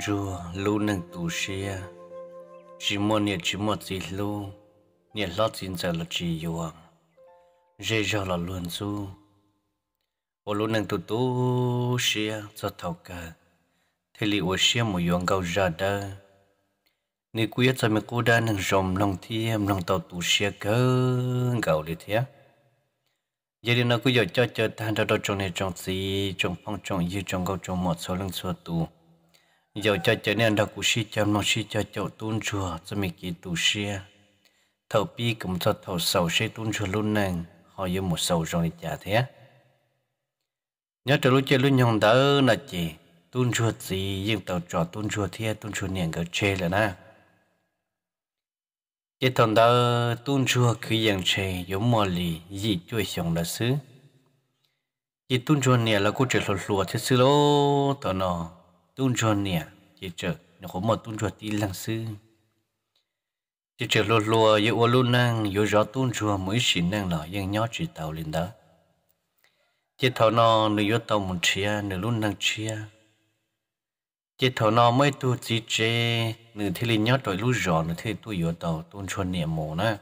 rùa lu nâng tù xia chỉ mua nhiệt chỉ mua gì lu nhiệt lót xin giờ là chỉ yuang dễ cho là luôn su ô lu nâng tù tù xia cho thầu cả thế li ô xia một yuang gạo ra đó nếu quý cho mình cô đã nâng rồng lòng thiêm lòng tàu tù xia cơ gạo đi thế giờ đi nó cứ giờ cho chờ thằng đó trong này trong gì trong phong trong như trong gạo trong một số lần số tù giờ cho cho nên đâu cũng xí cho nó xí cho cho tuôn chùa cho mình kỳ tu xia thầu pi cũng cho thầu sầu xí tuôn chùa luôn nè họ yêu một sầu rồi chả thế nhớ trở lúc chơi luôn nhong đỡ là chị tuôn chùa gì nhưng tàu trò tuôn chùa thế tuôn chùa niệm cái chơi là na cái thằng đó tuôn chùa khi dạng chơi giống mò lì gì chui xong là xứ chỉ tuôn chùa niệm là cô trở lột lụa thế xứ lô tao nó tôn tròn nè chỉ chờ nó có một tôn tròn tí lăng sư chỉ chờ lùa lùa yêu ô lùa năng yêu rõ tôn tròn mỗi xịn năng là yên nhó chỉ tàu lên đó chỉ thọ nó nữ yêu tàu một chia nữ luôn năng chia chỉ thọ nó mới tu chỉ chế nữ thế lên nhó trời lùa rõ nữ thế tu yêu tàu tôn tròn nè mồ nữa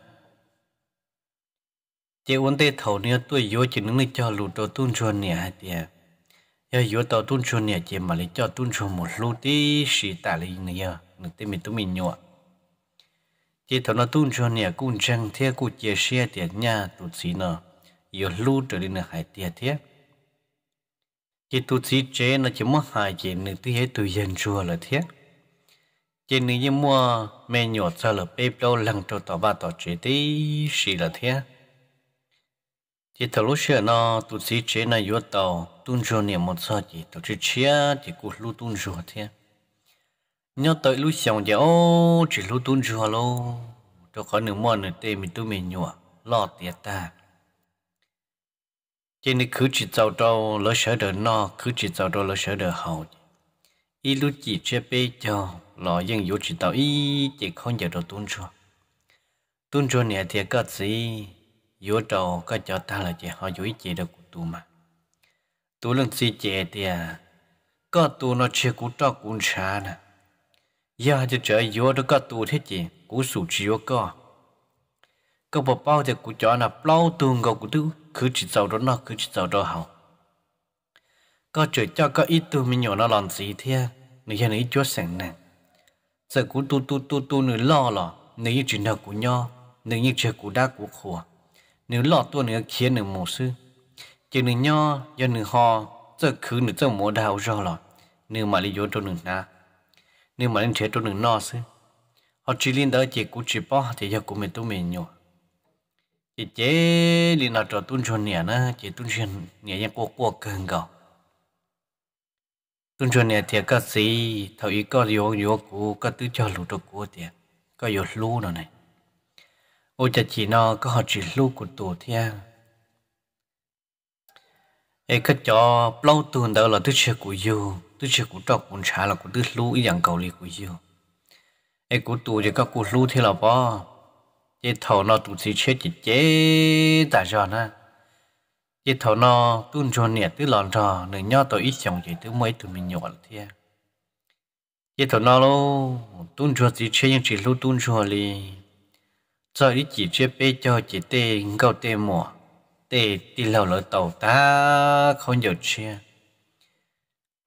chỉ uốn tay thầu nè tôi vô chỉ nâng cho lụt đầu tôn tròn nè hai tiệt giờ yếu tàu tuân chuồn nè, chỉ mà lấy cho tuân chuồn một lú tí xì tả lấy này giờ người mình tụi mình nhọ chỉ thằng nó tuân chuồn à nè cũng chẳng thế cũng chia sẻ tiền nhà tụt xí nọ yếu lú trở đi nửa hải tiền thế chỉ tụt xí chế nó chỉ mất hai chỉ nửa tí hết tụi dân chùa là thế chỉ nửa như mua mẹ nhọ sao là bếp đâu lăng cho tàu ba tàu chế tí xì là thế chỉ thằng lúc xưa nó tụt xí chế nó yếu tàu tuôn rồi niệm một sao gì tổ chức chia chỉ cũng lu tuôn rồi thế nhớ tới lu xong giờ ô chỉ lu tuôn rồi lô cho khỏi nửa mòn nửa tê mình tu mình nhua lo tiệt ta trên này cứ chỉ giàu đâu lỡ sợ đỡ no cứ chỉ giàu đâu lỡ sợ đỡ hậu ý lu chỉ chế bê cho lo dân yếu chỉ tao ý chỉ không giờ đâu tuôn rồi tuôn rồi nè thì có gì yếu đầu có cho ta là chỉ họ ý chỉ được của tu mà tôi lần xì chè thì à, có tôi nó chưa cú cho cú cha nè giờ chỉ chờ yếu đó có tôi thế chị cú sủ chiếu có có bà bao thì cú cho nó bao tương gạo cú tư cứ chỉ giàu đó nó cứ chỉ giàu đó hào, có trời cho có ít tôi mình nhỏ nó làm gì thế người dân ít chúa sẵn nè giờ cú tu tu tu tu nữa lo lo nếu như chuyện nào của nhau nếu như chuyện của đa của khổ nếu lo tôi nữa khiến nữa một sư chừng nửa nho do nửa ho giờ khứ nửa trong mùa đào rồi lọ nửa mà đi vô trong nửa na nửa mà lên chế trong nửa no xứ họ chỉ liên đó chỉ cũng chỉ bỏ thì giờ cũng mình tu mình nhiều chỉ chế liên là cho tuân chuẩn nhẹ na chỉ tuân chuẩn nhẹ nhàng qua qua cần gạo. tuân chuẩn nhẹ thì các sĩ thầu ý có yếu yếu của các tứ cho lũ cho của thì có yếu lũ nào này ô chà chỉ nó có họ chỉ lũ của tổ thiên ấy cái cho lâu tuần đó là tôi chơi của yêu tôi chơi của trọc cũng trả là của tôi lú ý dạng cầu lì của yêu ấy của tôi thì các của lú thì là bỏ cái thầu nó tụt xí chết chết chế tại sao nè cái thầu nó tuôn cho nè tức lòn trò nửa nho tôi ít chồng chỉ tức mấy tụi mình nhỏ là thế chế thầu nó lô tuôn cho xí chết nhưng chỉ lú tuôn cho lì cho ít chỉ chế bê cho chỉ tê ngầu tê mỏ thì thì lâu lỡ tàu ta không nhiều chia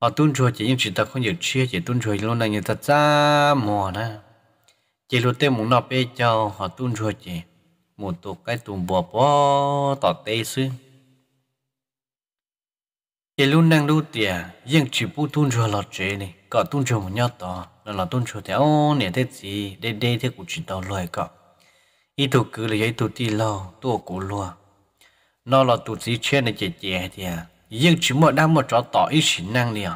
họ tuân rồi chỉ những chuyện ta không nhiều chia chỉ tuân rồi luôn là người ta ra mò đó chỉ lúc tên muốn nộp bê cho họ tuân rồi chỉ một tổ cái tùm bò bò tỏ tê sư chỉ lúc năng lúc tiền nhưng chỉ bu tuân rồi lọt chế này có tuân rồi một nhau tỏ là là tuân rồi thì ô nè thế gì đây đây thế cũng chỉ tàu loài cọ ít tuổi cứ là giấy tuổi đi lâu tuổi cổ loa nó là tụt gì trên này chè chè thì à nhưng chỉ một đám một chỗ tỏ ý xin năng liền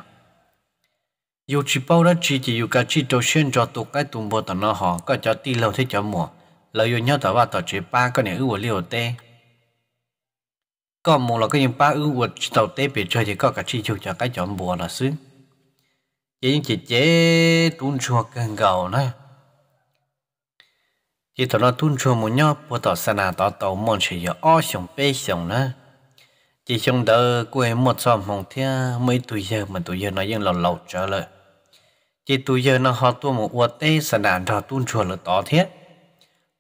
dù chỉ bao đó chỉ chỉ dù cả chỉ trâu xuyên cho tụt cái tùng bộ tận nó họ có cho ti lâu thế cho mùa lời dù nhau tỏ vào tỏ chỉ ba có này ưu của liều tê có một là cái những ba ưu của tàu tê bị chơi thì có cả chỉ chịu cho cái chọn mùa là xứ chỉ những chị chế trốn chua cần cầu nói chỉ tao nó tuân chua một nhóc bộ tao xa nà tao tàu mòn chỉ có o xong bê xong nữa chỉ xong đó quê một xóm phòng thia mấy tuổi giờ mà tuổi giờ nó vẫn nó ยัง lầu lầu trở lại chỉ tuổi giờ nó họ tu một uất tê xa nà tao tuân chua là tao thiết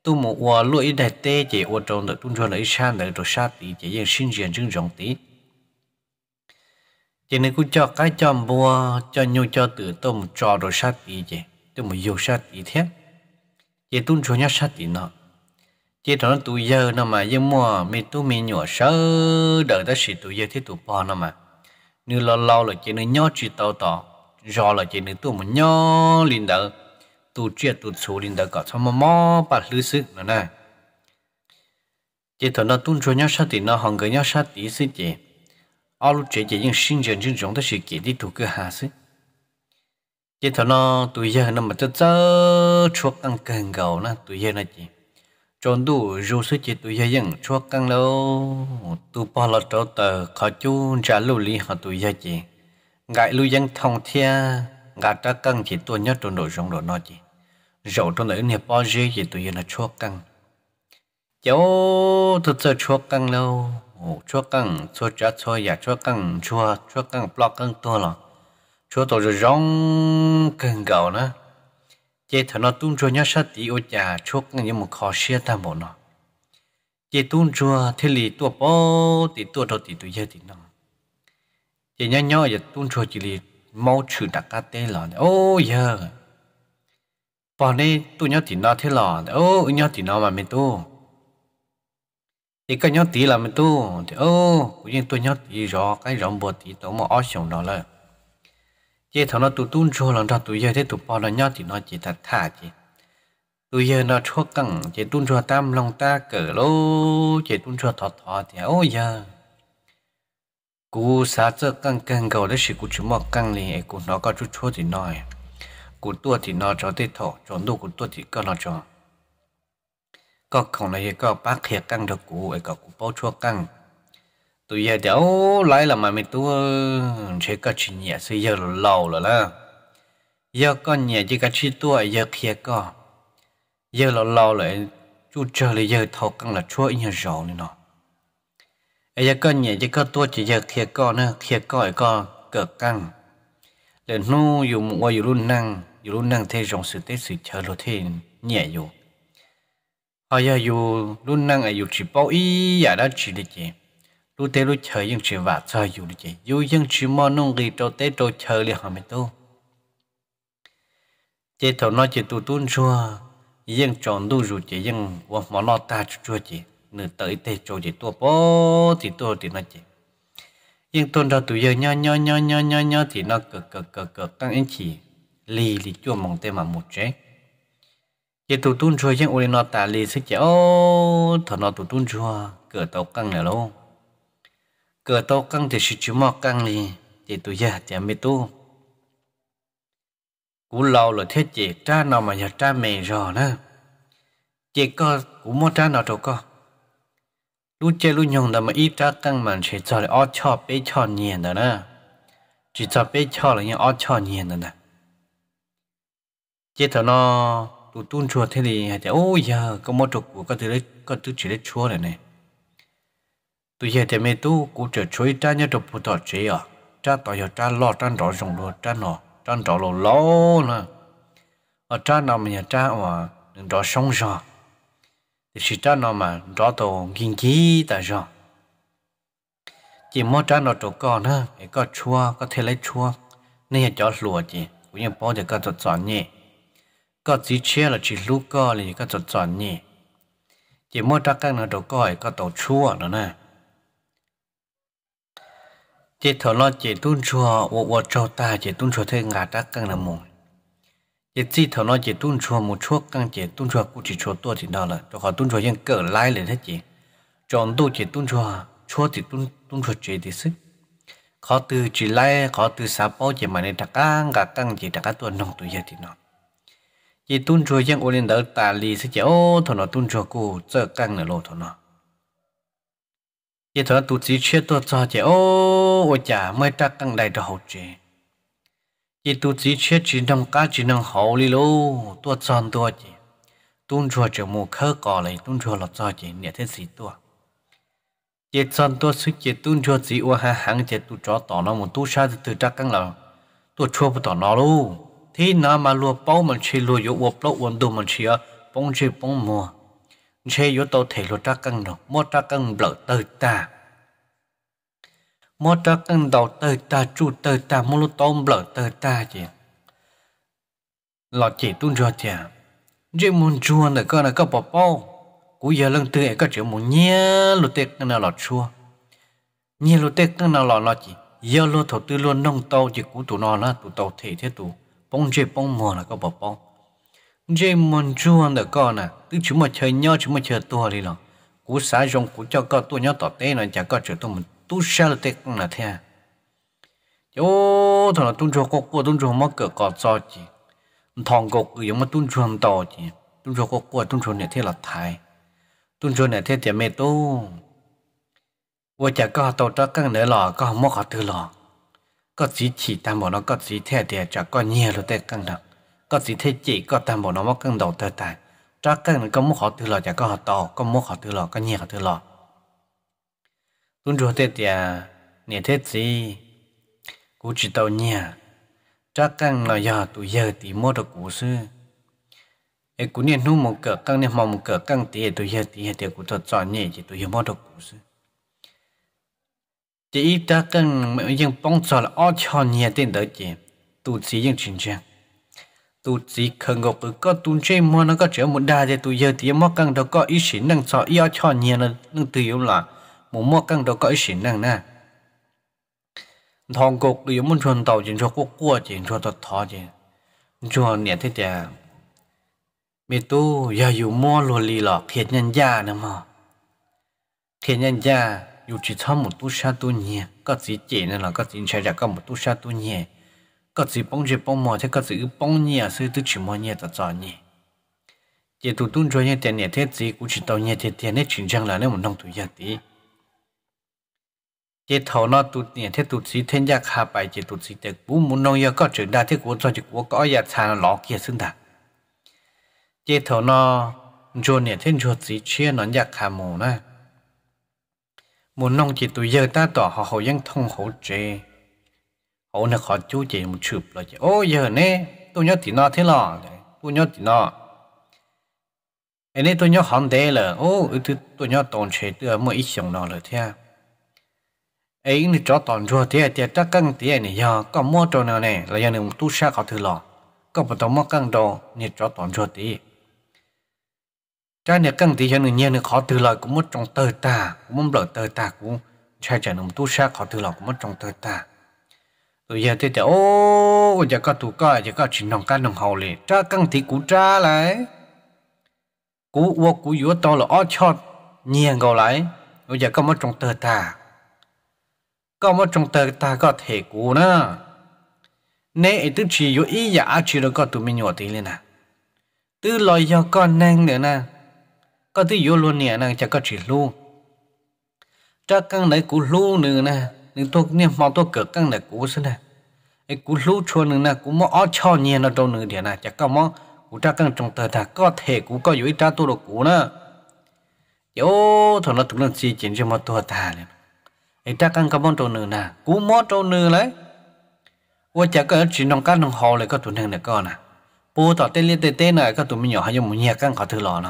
tu một uất lụi đại tê chỉ uất trong được tuân chua là ít xa nữa rồi chỉ vẫn sinh diện chứng rộng tí chỉ nên cứ cho cái cho bùa cho nhau cho tự tôm cho rồi sát tí chỉ tôi mới yêu sát tí thế ye cho nhá sát tí nó chỉ đó tụ giờ nó mà giờ mua mi tụ mi nhỏ sớ đợi ta xịt tụ giờ thì tụ bò nó mà nếu lâu lâu là chỉ nó nhỏ chỉ tao tỏ do là chỉ nó tụ một nhỏ liền đỡ tụ chuyện tụ số liền đỡ có sao mà mò bạt lư sự nữa này chỉ thằng nó tun cho nhau sát thì nó hàng cái nhau sát tí sự chỉ ao lúc chỉ chỉ những sinh trưởng trên chúng ta sẽ kể đi tụ cơ hà sự giờ thằng nó tụi giờ nó mà cho cho chuột ăn cần gầu nó tụi giờ nó chỉ trốn đủ dù sức chỉ tụi giờ dừng chuột ăn lâu tụi bỏ lỡ chỗ tờ khó chú trả lưu lý họ tụi giờ chỉ ngại lưu dân thông thia ngã ta căng chỉ tuần nhất trốn đủ giống đồ nó chỉ rộng trong lấy nè bỏ dê chỉ tụi giờ nó chúa căng cháu thực sự chúa căng đâu chúa căng chúa chả chúa giả dạ chúa căng chúa chuột căng block căng to lắm chỗ tôi rồi rong cần gạo nữa chế thằng nó tung cho nhá sát tí ô chả chuốc như một khó xe ta bộ nó chế tung cho thế lì tua bó tí tua đầu tí tụi giờ tí nó chế nhá nhó giờ tung cho chỉ lì mau chữ đặt cá tê lò ô giờ bỏ đi tụi nhá tí nó thế lò ô nhá tí nó mà mình tu thì cái nhó tí là mình tu thì ô cũng như tôi nhó tí rõ cái rõ bộ tí tổ mà ó sống đó là chỉ thằng nó tụt tung cho lần ra tụi giờ thế tụi bao là nhát thì nó chỉ thật thà chỉ tụi giờ nó cho cẳng chỉ tung cho tam lòng ta cỡ lô chỉ tung cho thọ thọ thì ôi giờ cú xá cho cẳng cẳng cầu đấy chỉ cú chúng mọc cẳng liền cú nó có chút chút thì nói cú tua thì nó cho tê thọ cho nô cú tua thì có nó cho có không này có bác hiệp cẳng được cú ấy có cú bao chua cẳng tôi giờ cháu lại là mà mình tu sẽ có chuyện nhà xây giờ lâu rồi là giờ con nhà chỉ có chuyện tuổi giờ kia có giờ lâu lâu rồi chú chờ là giờ thâu căng là chúa nhà rồi này nọ giờ con nhà chỉ có tuổi chỉ giờ kia có nữa kia có có cực căng để nu dùng qua dùng luôn năng dùng luôn năng thế dòng sự tết sự chờ rồi thế nhẹ dù họ giờ dù luôn năng ở dù chỉ bao ý giả dạ đó chỉ được gì lúc tế lúc chơi những chuyện vặt cho dù được gì dù những chuyện mò nông gì cho tế cho chờ liền hàm đâu. chế thầu nói chỉ tụt tuôn chua những chọn tu rồi chỉ những quan mò lo ta chua chỉ nửa tới tế cho chỉ tu bó thì tu thì nó chỉ những tuần ra tụi giờ nho nho nho nho nho nho thì nó cực cực cực cực tăng anh chỉ lì lì chua mong tê mà một chế chế tụt tuôn chua những ôi nó ta lì sức chế ô thằng nó tụt tuôn chua cửa tàu căng này luôn cờ tao căng thì sự chú mò căng lì thì tụi già chả mê tu cú lâu là thế chị cha nào mà giờ cha mẹ rồi nè chị co, cú mua cha nào đâu co. lúc chơi lúc nhung là mà ít cha căng mà chỉ cho là ót cho bé cho nhiều đó nè chỉ cho bé cho là những ót cho nhiều đó nè Chết thằng nó tụi tuôn chùa thế thì thế ôi giờ có mua trục của con thứ đấy con thứ chỉ đấy chùa này này tôi hiện thì mấy tu cũng trở chơi cha nhớ được phụ thọ chế à cha tỏ giờ cha lo cha rõ ràng luôn cha nó cha rõ lo lo nè ở cha nào mình cha mà đừng rõ sống ra? thì sự cha nào mà rõ tổ nghiên cứu tại rõ chỉ mỗi trả nó chỗ con ha ấy có chua có thể lấy chua nên là cho lùa chỉ cũng như bao giờ có chỗ chọn nhỉ có chỉ chia là chỉ lúc có là có chỗ chọn nhỉ chỉ mỗi cha cái nó chỗ coi có tổ chua nữa nè chị thở lo chị tuôn chùa wo wo trâu ta chị tuôn chùa thế ngà ta căng là mùng chị chị thở lo chị tuôn chùa một chuốc căng chị tuôn chùa cụ chỉ chùa tua thì đó là cho họ tuôn chùa nhưng cỡ lái lên thế chị chọn tu chị tuôn chùa chùa thì tuôn tuôn chùa chị thì sức khó từ chỉ lái khó từ sa bao chị mà nên đặt căng cả căng chị đặt cái tuần nông tuổi giờ thì nó chị tuôn chùa nhưng ôn lên đỡ tà lì sẽ chị ô thằng nó tuôn chùa cụ chợ căng là lô thằng nó chỉ thở tụ chỉ chia tôi cho chị ô ôi chả mới trắc tăng đại đầu chị chỉ tụ chỉ chia chỉ nông cá chỉ nông hậu đi lô tôi chọn tôi chị tuôn chùa chỉ mù khơ cỏ này tuôn chùa lọt cho chị nhẹ thế gì tôi chỉ chọn tôi suy chỉ tuôn chùa chỉ ô ha hàng chỉ tụ cho tỏ nó một tu sa từ trắc bông là bông mua chế yếu tố thể lột ra căng nó mô ra căng lỡ tờ ta mô ra căng đầu tờ ta chu tờ ta mô lô tôm lỡ tờ ta chứ lọt chỉ tuôn cho chả dễ muốn chua nữa cơ là có bỏ bao cú giờ lưng tươi ấy có chịu muốn nhé lột tê cái nào lọt chua nhé lột tê cái nào lọt lọt chỉ giờ lô thầu tư luôn nông tàu chỉ cú tụ nó là tụ tàu thể thế tụ bông chế bông mò là có bỏ bao Dê mòn chuông được coi nè, tức chúng mà chơi nhau chúng mà chơi tua đi rồi. Cú xá rong cú cho coi tua nhau tỏ tê là chả coi chơi tua mình tu xa được tê cũng là thế. Yo, thằng là tuân chuộc có cua tuân chuộc mất cửa cọt sao chứ. Thằng cục ừ mà tuân chuộc tỏ chứ. Tuân chuộc có cua tuân chuộc này thế là thái. Tuân chuộc này thế thì mẹ tu. Vừa chả coi tàu cho các nửa lò coi mất họ từ lò. Có gì chỉ ta bảo nó có gì thế thì chả coi nhiều được tê căng đập có gì thế chị có ta bộ nó mất cân đầu tơ tài cho các có mất họ tư lò chả có họ to có mất họ tư lò có nhiều họ tư lò tuân rùa thế thì nè thế gì cú chỉ tàu nhà cho các là giờ tụi giờ thì mua được cú sư ấy cú nè nu một cỡ căng nè mong một cỡ căng thì tụi giờ thì thì cú thật giỏi nhỉ chỉ tụi giờ mua được cú sư chỉ ta cần mấy dân bóng cho là ở cho nhà tên đó chị tụi chỉ dân chuyện chuyện tu chỉ khờ ngọc ở có tu chơi mua nó có chở một đa thì tu giờ thì mua căn đó có ý sĩ năng sợ ý cho nhiều là năng tự yếu là một mua căn đó có ý sĩ năng nè thằng cục thì muốn chuẩn tàu chỉ cho quốc quốc chỉ cho tàu thọ chỉ cho nhẹ thế chả mi tu giờ dù mua luôn lì lọ thiệt nhân gia nữa mà thiệt nhân gia dù chỉ thăm một tu sa tu nhẹ có gì chỉ nên là có gì xảy ra có một tu sa tu nhẹ 各自帮着帮忙，他各自帮你啊，所以都全部你得找你。也都动作一点点，他自己估计到一点点，那群将来那我弄对一点。也头那都点，他都自己添加卡白，也都自己的，不木弄要搞整大，他国做就国搞也惨老结生的。也头那做呢，他做自己切那也卡毛呢。muốn nông chỉ tụi giờ ta tỏ họ hậu dân thông hậu chế ông nó khó chú chỉ một chụp rồi chỉ ô giờ nè tôi nhớ thì nó thế là tôi nhớ thì nó anh ấy tôi nhớ hắn thế là ô ừ, tôi tôi nhớ toàn chế tôi mới ít sống nó rồi thế ấy à. nó cho toàn rồi thế thì à, chắc căng thế à này giờ có mua cho nào này là giờ này tu sa khó thứ lọ có một đầu mua căng đồ nên cho toàn rồi thế Trái này căng thế cho nên nhiều khó thứ lọ cũng mất trong tơ ta cũng mất lỡ tơ ta cũng chạy chạy nó tu sa khó thứ lọ cũng mất trong tơ ta tôi giờ thế ô giờ có tụi coi giờ có chuyện đồng cá đồng hậu liền cha căng thì cũ tra lại cũ vô cũ vua to là ót chót nhiên gò lại bây giờ có một trong tờ ta có một trong tờ ta có thể cũ nữa nè tức chỉ vua ý giả chỉ được có tụi mình nhỏ tí lên à, tư lời cho con năng nữa nè có tư vua luôn nè năng chả có chỉ luôn cha căng đấy cũ luôn nữa nè nên tôi nên mong tôi cỡ căng là cú xin nè ấy cú lú cho nên là cú mò ó cho nhiên nó trong nữa thì nè chắc có mò cú tra căng trong tờ thà có thể cú có dưới tra tôi được cú nữa yo thằng nó tụi nó chỉ chuyện cho mà tôi thà nè ấy tra căng có mò trong nữa nè cú mò trâu nữa đấy ô chả có chuyện trong cá trong hồ lại có tụi nàng này con nè bố tỏ tên liên tên tên này có tụi mình nhỏ hay một nhà căng có thứ lò nè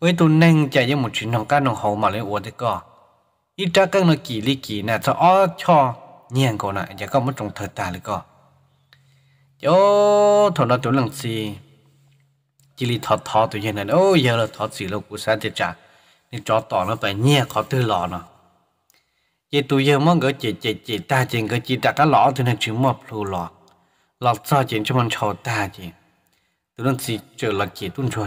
với tụi nàng chạy với một chuyện trong cá trong hồ mà lấy ô thế con ít chắc các nó kỳ lý kỳ nè cho ó cho nhẹn cổ này giờ có mất trong thời ta lý co. yo thằng nó tuổi lần gì chỉ lý thọ thọ tuổi hiện này ô giờ là thọ gì lâu của sáng thì trả nên cho tỏ nó phải nhẹ khó tư lọ nó Giờ tuổi giờ mong gỡ chỉ chỉ chỉ ta chỉ gỡ chỉ ta cá lọ thì nên chỉ mập lù lọ lọ cho chỉ cho mình chầu ta chỉ Tuổi lần gì chờ là chỉ tuân cho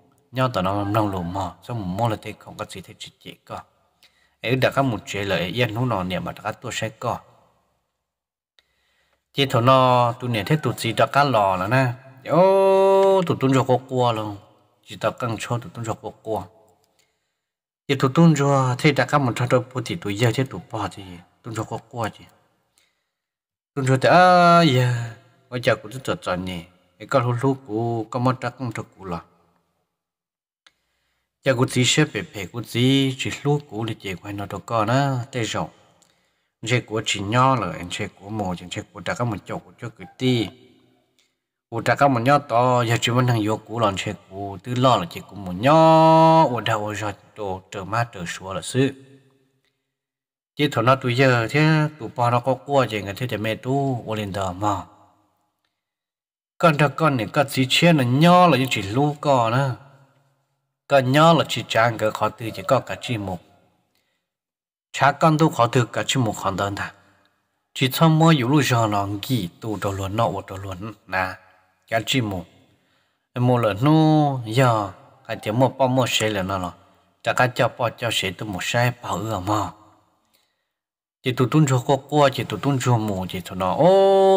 nhau tao nó nông lù mò cho một mò là thế không có gì thế chỉ chỉ có ấy đã có một chế lợi yên hú nọ niệm mà đã tu sẽ co, chỉ thằng nó tu niệm thế tu gì đã cá lò là na ô tu tu cho cô qua luôn chỉ tao căng cho tu tu cho cô qua chỉ tu tu cho thế đã có một thằng đâu bút thì tu giờ thế tu bỏ thì tu cho cô qua chứ tu cho ta à yeah bây giờ cũng rất chọn nhỉ cái con lú lú của con mắt đã không cho cũ rồi giờ cũng chỉ xếp về về cũng chỉ chỉ lú cũ thì chỉ quay nó đâu có nữa tê rộng chế của chỉ nhỏ là anh chế của mồ chẳng chế của đã có một chỗ của chỗ cứ ti của đã có một nhỏ to giờ chỉ muốn thằng vô cũ là chế của tư lo là chế của một nhỏ của đã của giờ đồ trở má trở xua là sự chỉ thằng nó tuổi giờ thế tụi ba nó có cua gì người thế thì mẹ tu của liền đờ mà con thằng con này con chỉ chia là nhỏ là những chỉ lú con á có nhớ là chỉ trang cái khó tư chỉ có cả chi mù cha con tu khó tư cả chi mù khó đơn ta chỉ thầm mơ yếu lúc giờ lòng gì tu đồ luôn nọ đồ luôn nà cả chi mù mù là nu giờ cái tiếng mù bao mù sẽ là nó rồi chả cái cho bao cho sẽ tu mù sai bao ưa mà chỉ tụt tuôn cho cô cô chỉ tụt tuôn cho mù chỉ tụt nó ô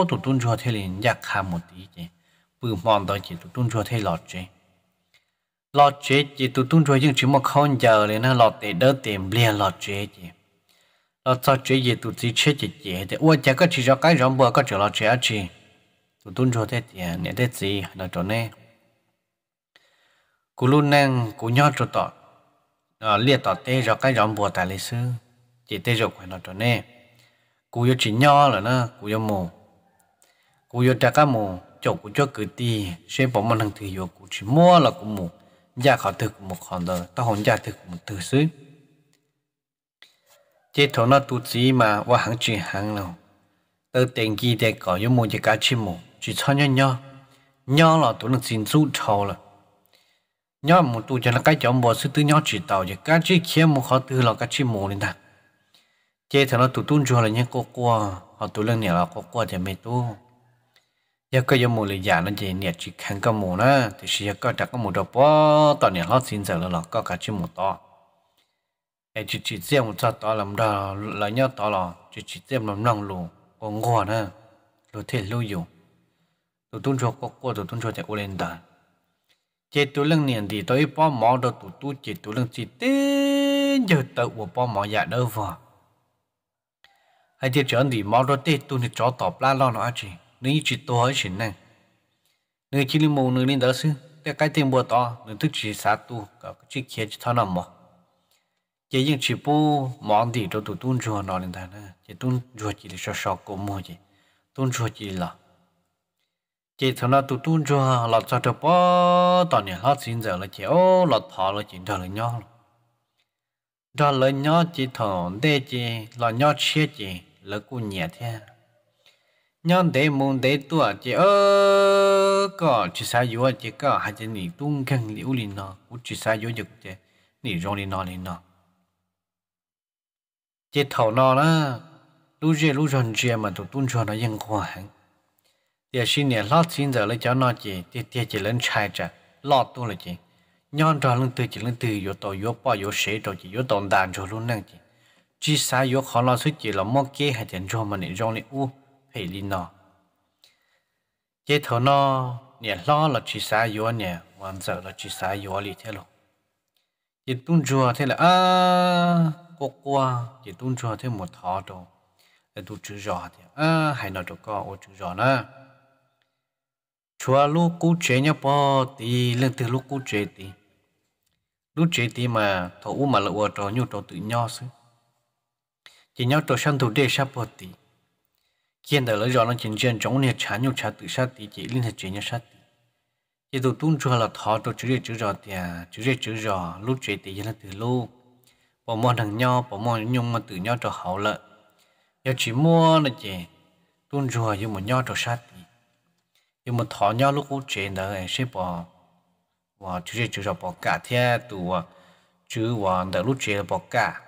tụt tuôn cho thế liền nhạc dạ khá một tí chứ, bự mòn đó chỉ tụt tuôn cho thế lọt chứ lọ chế chỉ tụ tung rồi nhưng chỉ một không giờ liền nó lọ tệ đỡ tìm liền lọ chế chỉ lọ cho chế gì tụ chỉ chế chỉ chế thì ua chả có chỉ cho cái rộng bờ có chỗ lọ chế chỉ tụ tung rồi thế tiền, à, nè thế gì là chỗ này cú luôn năng cú nhót chỗ tọ à liệt tọ tê cho cái rộng bờ tại lịch sử chỉ tê rồi phải là chỗ này cú yêu chỉ nhó là nó cú yêu mù cú yêu chả cá mù chỗ cú cho cử ti xem bọn mình thằng thứ yêu cú chỉ mua là cú mù gia khó thực một khoản đời ta hồn gia thực một thứ xứ chế thổ nó tu sĩ mà qua hàng chuyện hàng nào từ tiền gì để có những một cái cá chim mù chỉ cho nhau nhau nhau là tụi nó xin rút thầu là nhau một tu cho nó cái chồng bò sư tư nhau chỉ tàu chứ cá chỉ kia một khó tư là cá chim mù nên ta chế thổ nó tu tuôn chùa là những cô qua họ tu lần này là cô qua thì mày tu giờ có giờ mù là giả nó gì nhiệt chỉ khăn có mù na thì chỉ có đặt có mù đồ bó tao nhiệt lót xin giờ là có cả chữ mù to ai chỉ chỉ một chút to làm đó là nhớ to là chỉ chỉ xem làm nông còn ngon na lù thế lù dù tụi tuân cho có qua tụi tuân cho chạy lên đàn chế tụi lưng niệm tôi bỏ mỏ đồ tụi tu chế tụi lưng chỉ tên giờ tao bỏ mỏ giả đâu vào hay chế chọn thì mỏ đồ tê tụi nó chó tọp la lo nó chỉ nếu chỉ tổ hỏi chuyện năng, nếu chỉ linh mù nếu linh đó sư để cái tiền bùa to nếu thức chỉ sát tu cả chỉ kia chỉ thao nằm mỏ chỉ những chỉ bu món gì cho tụi tuôn chùa nó lên thằng nữa chỉ tuôn chùa chỉ là sọt sọt cổ mua gì tuôn chùa chỉ là chỉ thằng nó tụi tuôn chùa là cho được bao tao này hết xin giờ là chỉ ô là thọ là chỉ thằng là nhau đó là nhau chỉ thằng đệ chỉ là nhau chia chỉ là cô nhẹ thế nhân thế môn thế tua chỉ ở có chỉ sa yếu chỉ có hai chân nỉ tung căng liễu liền nọ u chỉ sa yếu dực chỉ nỉ rong liền nọ liền nọ chỉ thầu nọ đó lũ gì lũ rong gì mà tụi tung cho nó yên khoa hẳn thì xin nè lót xin giờ lấy cháu nọ chỉ thì thì chỉ lên chai chả lót tu là chỉ nhân trò lên từ chỉ lên từ yếu tổ yếu bao yếu sế trò chỉ yếu tồn đàn cho luôn năng chỉ chỉ sa yếu khó lo suy chỉ là mong kế hai chân cho mà nỉ rong liền u hay lì nọ chế thầu nó nè lo là chỉ xá yếu nè hoàn giờ là chỉ xá yếu lì thế rồi chế tung chùa thế là à cô qua chế tung chùa thế một thọ đồ là tu chữ rõ thế à hay nọ đồ có ô chữ rõ nè, chùa lúc cú chế nhá po thì lên từ lúc cú chế thì lúc chế thì mà thầu u mà lỡ trò nhu trò tự nho xứ chỉ nhau trò sân thủ đề sắp po thì 见到了让人真正中年产牛产对杀地，这里头真要杀地，这都动出了他都直接就让的，直接就让路绝的也能得路，把毛藤鸟，把毛用嘛对鸟就好了，要去摸那些，动出有么鸟就杀地，有么他鸟路过绝的，谁把，哇直接就让把干天都哇，就往那路绝把干。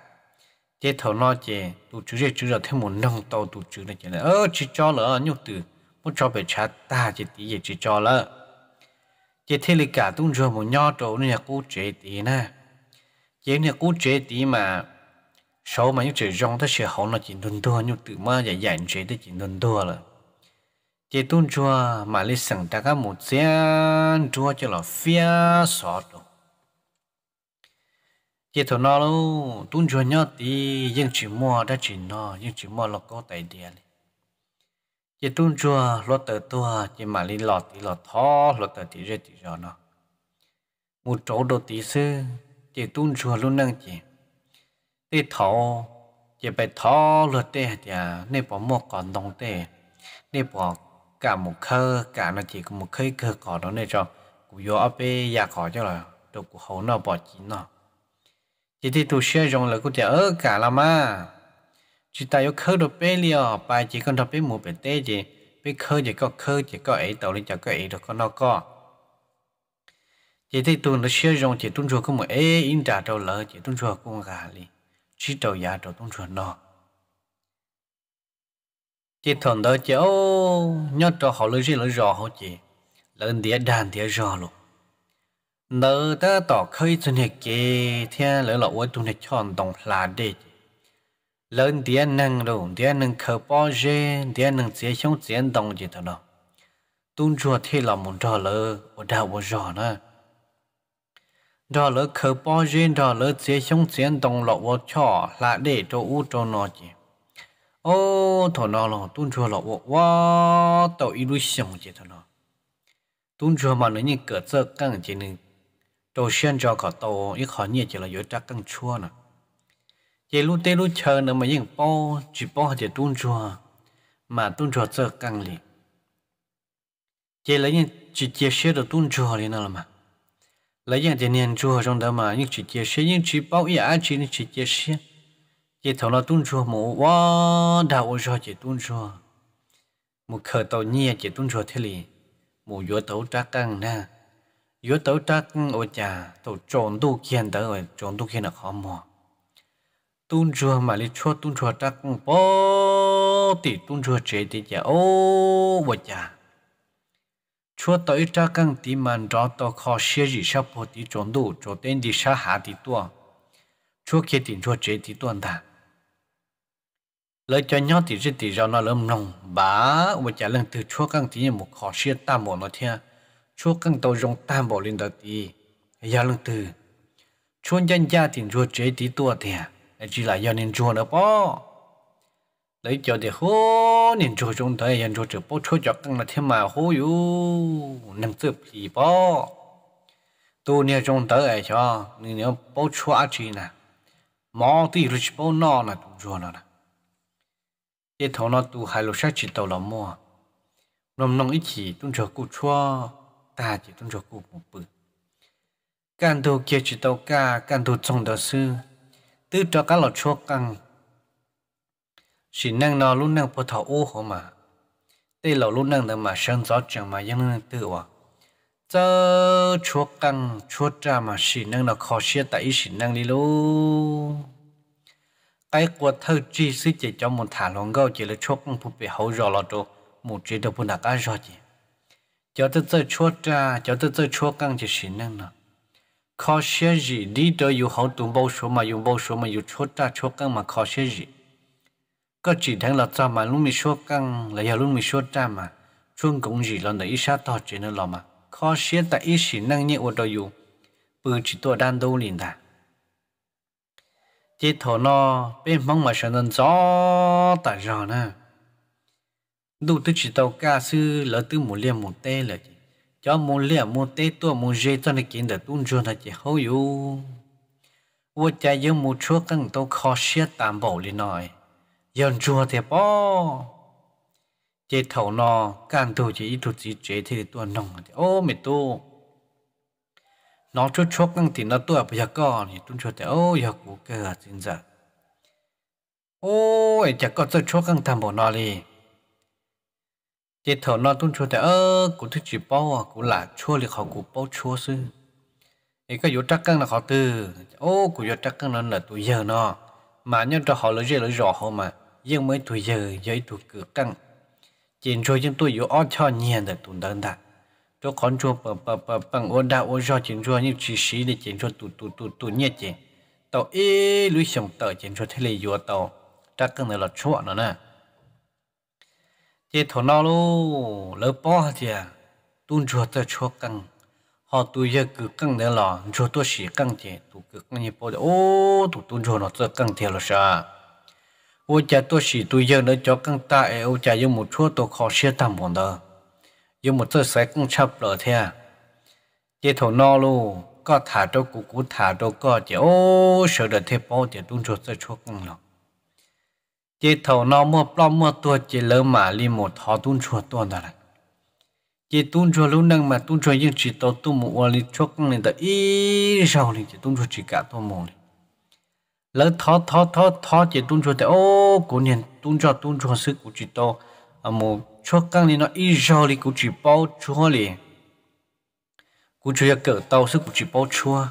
chế thầu nó chế tụ chú chế chú rồi thêm một nông tàu tụ chú này chế là ơ chỉ cho lỡ nhục từ muốn cho bể chát ta chế tí gì chỉ cho lỡ chế thế lịch cả tung rồi một nho trâu nên là cú chế tí na, chế này cú chế tí mà sau mà những chữ rong tới sự hậu nó chỉ đun đua nhục từ mà giải giải chế tới chỉ đun đua rồi chế tung chua mà lấy sẵn ta các một xe chúa cho là phía sọt chỉ thằng nó luôn tuân chuẩn nhớ thì nhưng chỉ mua đã chỉ nó nhưng chỉ mua là có tài địa này chỉ tuân chùa lo tờ tua chỉ mà đi lọt thì lọt thó lo tờ thì rất thì rõ nó một chỗ đồ tí sư chỉ tuân chùa luôn năng chỉ để thọ chỉ phải thọ lo tê thì à, nên bỏ mua còn đồng tê nên bỏ cả một khơ cả nó chỉ có một khơi cơ cỏ đó này cho cụ vô áp bê già cỏ cho là đồ cụ hầu nó bỏ chín nó chỉ thì tụ xe rong là cũng chả ở cả là mà chỉ ta yêu khơi đồ bé liò bài chỉ còn đồ bé mù bé tê gì bé khơi chỉ có khơi chỉ có ấy tàu lên chả có ấy được con nó có chỉ thì tụ nó xe rong chỉ tuân chùa cũng một ấy in trả đầu lỡ chỉ tuân chùa cũng gà đi, chỉ đầu giá cho tuân chùa nó chỉ thằng đó chỉ ô nhớ cho họ lỡ gì lỡ rõ họ chỉ lỡ đĩa đàn đĩa rõ luôn nơ ta tỏ khơi chân hệ kê theo lỡ lộ ở trong hệ chọn đồng là đê lớn tiền năng đủ tiền năng khờ bao dê tiền năng chế chống tiền đồng gì đó nó tuôn chùa thì là muốn cho lỡ ở đâu ở rõ nữa đó lỡ khờ bao giờ đó lỡ chế chống tiền đồng lộ ở chọ là đê cho u cho nó gì ô thằng nó là tuôn chùa lộ ở wow tàu illusion gì đó nó tuôn chùa mà nó như cỡ giờ căng chỉ nên đồ xuyên cho cả tổ ít khó nhiệt chỉ là yếu chắc căng chua nè chỉ lúc tê lúc chờ nữa mà những bao chỉ bao chỉ tuôn chua mà tuôn chua sợ căng liền chỉ lấy những chỉ chia sẻ được tuôn chua liền nào mà lấy những tiền tiền chua trong đó mà những chỉ chia sẻ những chỉ bao ít ai chỉ những chỉ chia sẻ chỉ thầu là tuôn chua mà, quá đau cho chỉ tuôn chua một khởi tàu nhẹ chỉ tuôn chua thế liền một yếu tấu trắc căng nè yếu tố trắc ở nhà tổ trộn tu kiên tới rồi trộn tu kiên là khó mò tuôn chùa mà đi chùa tuôn chùa trắc bố thì tuôn chùa chế thì chả ô ở nhà chùa tới trắc căng tí màn rõ to khó xe gì sao bố tí trộn tu cho tên đi sa hạ tí tua chùa kia thì chùa chế tí tuần ta lời cho nhau thì chỉ tí do nó lâm nồng bá ở nhà lần từ chùa căng tí một khó xe ta một nó theo chúa cần tàu dùng tam bảo linh đó tí giờ dạ lần từ chúa dân gia tiền chúa chế tí tua thẻ à. chỉ là do nên chúa nữa po lấy cho thì hô nên chúa trong thời gian chúa chụp bố chúa cho cần là thêm mà hô yu nằm tự phì po tu nia trong tới ấy cho nên nếu bố chúa ăn chi nè mò tí rồi bố nó là chúa nó nè cái thằng nó tu hai lô sát chỉ tàu là mua nằm nằm ít chỉ tuân chờ cụ chúa ta chỉ chỉ một bữa. đầu kia 大姐动作顾不不。干都结起到家，干都种到事，都找干了错干。是能那路能不讨乌好嘛？对老路能的嘛，生早长嘛，应能得哇。这错干错渣嘛，是能那考试在一是能的喽。cái quạt thơ chi sư chỉ cho một thả lòng gạo chỉ là chốt không phục bị hậu rõ là đồ một chỉ đồ bún đặc ăn rồi cho tới chơi chua ra cho tôi chơi chua căng chỉ xin năng nè khó xe gì đi tới yêu hậu tụng bao số mà dùng bao số mà dùng chua ra chua căng mà khó xe gì có chỉ thằng là cho mà lúc mình chua căng là giờ lúc mình chua ra mà chuông cũng gì là nãy sát to chỉ nó là mà khó xe tại ít xin năng nhẹ của tôi dùng bự chỉ tôi đang đâu liền ta chỉ thổ nó bên mong mà sợ nên gió tại rồi nè đủ tư chỉ tàu ca sư lỡ tư một liền một tê là chị cho một liền một tê tua một dê cho nên kiện để tuôn cho là chị hấu yêu vợ cha yêu một chúa cần tàu khó xé tạm bỏ đi nói dân chúa thì bỏ chế thầu nó can tàu chỉ ít chút gì chế thì tua nồng ô mẹ tu nó chút chút cần thì nó tua bây giờ còn thì tuôn chúa thì ô giờ cũng cơ xin giờ dạ. ôi chắc có chút cần tạm bỏ nó đi chỉ thầu nó tung chua thì ơ cụ thích chỉ bao à cụ là chua thì họ cụ bao chua sư thì có vụ trắc căng là họ từ ô cụ vụ trắc căng nó là tụi giờ nó mà nhân cho họ lấy gì lấy rõ họ mà nhưng mới tụi giờ giấy tụi cửa căng chỉnh cho chúng tôi vụ ó cho nhiều là tụi đơn đã cho con chua bằng bằng bằng bằng ô đa ô do chỉ cho những chỉ sĩ để chỉnh cho tụi tụi tụi tụi nhiệt chỉ tàu ê lưới sầm tàu chỉnh cho thế là vụ tàu trắc căng này là chua nó nè chị thọ nào lu lỡ bỏ chị à? tuôn chùa tới chùa căng họ tu giờ cứ căng để lò chùa tu sĩ căng chị tu cứ căng như bỏ để ô tu tuôn chùa nó tới căng thiệt là sao ô cha tu sĩ tu giờ nó cho căng ta ấy ô cha dùng một chùa tu khó xia tạm bọn đó dùng một tơ sẽ cũng chấp lỡ thế à. chị thọ nào lu có thả đâu cũng cũng thả đâu có chị ô sợ đợt thế bỏ chị tuôn chùa tới chùa căng lọ chỉ thầu nó mua plom mua tua chỉ lỡ mà li một thọ tuôn chùa tua đó là chỉ tuôn chùa lúc năng mà tuôn chùa nhưng chỉ tàu tuôn một ô li chốt cũng nên ta ít sau liền chỉ tuôn chùa chỉ cả tuôn một lỡ thọ thọ thọ thọ chỉ tuôn chùa thì ô cũng nên tuôn chùa tuôn chùa sức của chỉ tàu à một chốt căng thì nó ít sau liền cũng chỉ bao chùa liền cũng chỉ cỡ tàu sức cũng chỉ bao chùa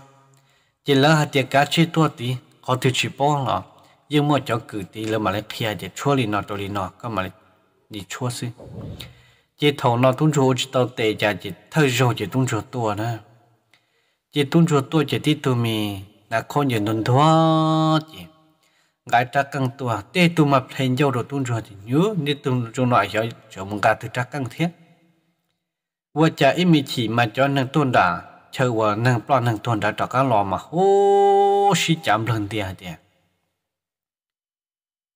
chỉ lỡ hạt tiền cá chỉ tua tí họ thì chỉ bao là nhưng mà cho cử tí là mà lại phía để chua lì nó tôi lì nó có mà đi chua xí chỉ thầu nó tung chua chỉ tao tệ chả chỉ thơ rồi chỉ tung chua tua nữa chỉ tung chua tua chỉ tí tụi mì là con nhận đồn thua chỉ gái ta căng tua tê tụi mà phèn dâu rồi tung chua chỉ nhớ như tụi chúng nói cho cho mong gà từ ta căng thiết vừa chả ít mì chỉ mà cho nàng tôn đã chờ vừa nàng plon nàng tôn đã cho các lò mà hô xí chạm lần tiền tiền